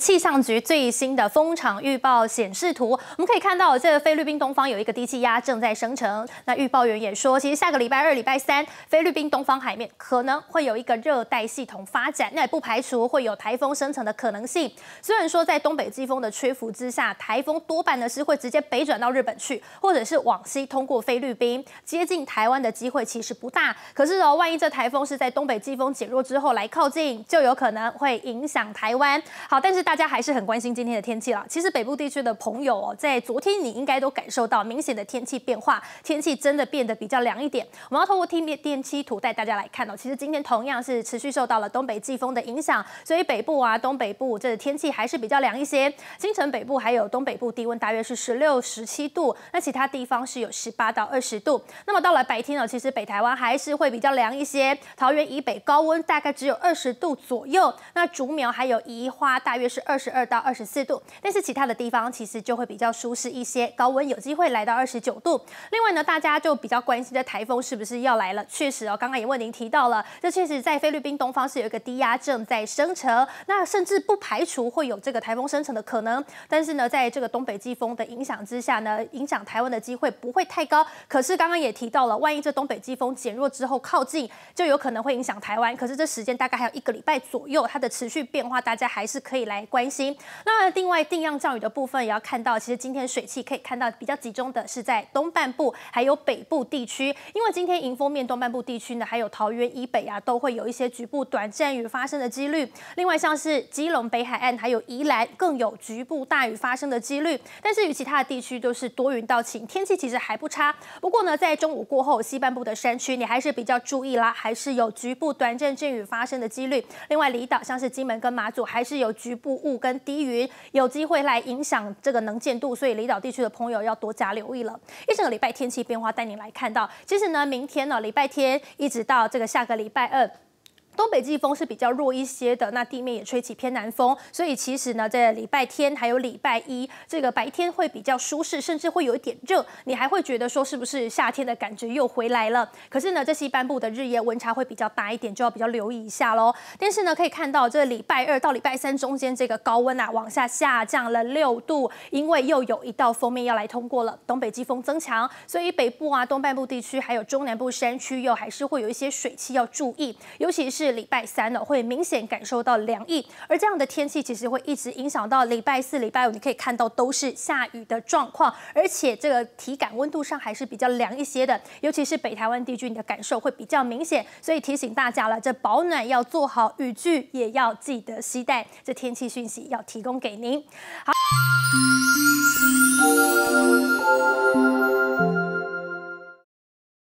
气象局最新的风场预报显示图，我们可以看到这个菲律宾东方有一个低气压正在生成。那预报员也说，其实下个礼拜二、礼拜三，菲律宾东方海面可能会有一个热带系统发展，那也不排除会有台风生成的可能性。虽然说在东北季风的吹拂之下，台风多半呢是会直接北转到日本去，或者是往西通过菲律宾接近台湾的机会其实不大。可是哦，万一这台风是在东北季风减弱之后来靠近，就有可能会影响台湾。好，但是。大家还是很关心今天的天气了。其实北部地区的朋友哦，在昨天你应该都感受到明显的天气变化，天气真的变得比较凉一点。我们要透过天气图带大家来看哦。其实今天同样是持续受到了东北季风的影响，所以北部啊、东北部这天气还是比较凉一些。京城北部还有东北部低温大约是十六、十七度，那其他地方是有十八到二十度。那么到了白天哦，其实北台湾还是会比较凉一些。桃园以北高温大概只有二十度左右，那竹苗还有宜花大约。是二十二到二十四度，但是其他的地方其实就会比较舒适一些，高温有机会来到二十九度。另外呢，大家就比较关心的台风是不是要来了？确实哦，刚刚也为您提到了，这确实在菲律宾东方是有一个低压正在生成，那甚至不排除会有这个台风生成的可能。但是呢，在这个东北季风的影响之下呢，影响台湾的机会不会太高。可是刚刚也提到了，万一这东北季风减弱之后靠近，就有可能会影响台湾。可是这时间大概还有一个礼拜左右，它的持续变化，大家还是可以来。关心。那另外定量降雨的部分也要看到，其实今天水汽可以看到比较集中的是在东半部还有北部地区。因为今天迎风面东半部地区呢，还有桃园以北啊，都会有一些局部短暂雨发生的几率。另外像是基隆北海岸还有宜兰，更有局部大雨发生的几率。但是与其他的地区都是多云到晴，天气其实还不差。不过呢，在中午过后，西半部的山区你还是比较注意啦，还是有局部短暂阵雨发生的几率。另外离岛像是金门跟马祖，还是有局部。雾跟低云有机会来影响这个能见度，所以离岛地区的朋友要多加留意了。一整个礼拜天气变化，带你来看到，其实呢，明天呢，礼拜天一直到这个下个礼拜二。东北季风是比较弱一些的，那地面也吹起偏南风，所以其实呢，在礼拜天还有礼拜一，这个白天会比较舒适，甚至会有一点热，你还会觉得说是不是夏天的感觉又回来了？可是呢，这西半部的日夜温差会比较大一点，就要比较留意一下喽。但是呢，可以看到这礼拜二到礼拜三中间，这个高温啊往下下降了六度，因为又有一道封面要来通过了，东北季风增强，所以北部啊、东半部地区还有中南部山区又还是会有一些水汽要注意，尤其是。是礼拜三了，会明显感受到凉意，而这样的天气其实会一直影响到礼拜四、礼拜五。你可以看到都是下雨的状况，而且这个体感温度上还是比较凉一些的，尤其是北台湾地区，你的感受会比较明显。所以提醒大家了，这保暖要做好，雨具也要记得携带。这天气讯息要提供给您。好。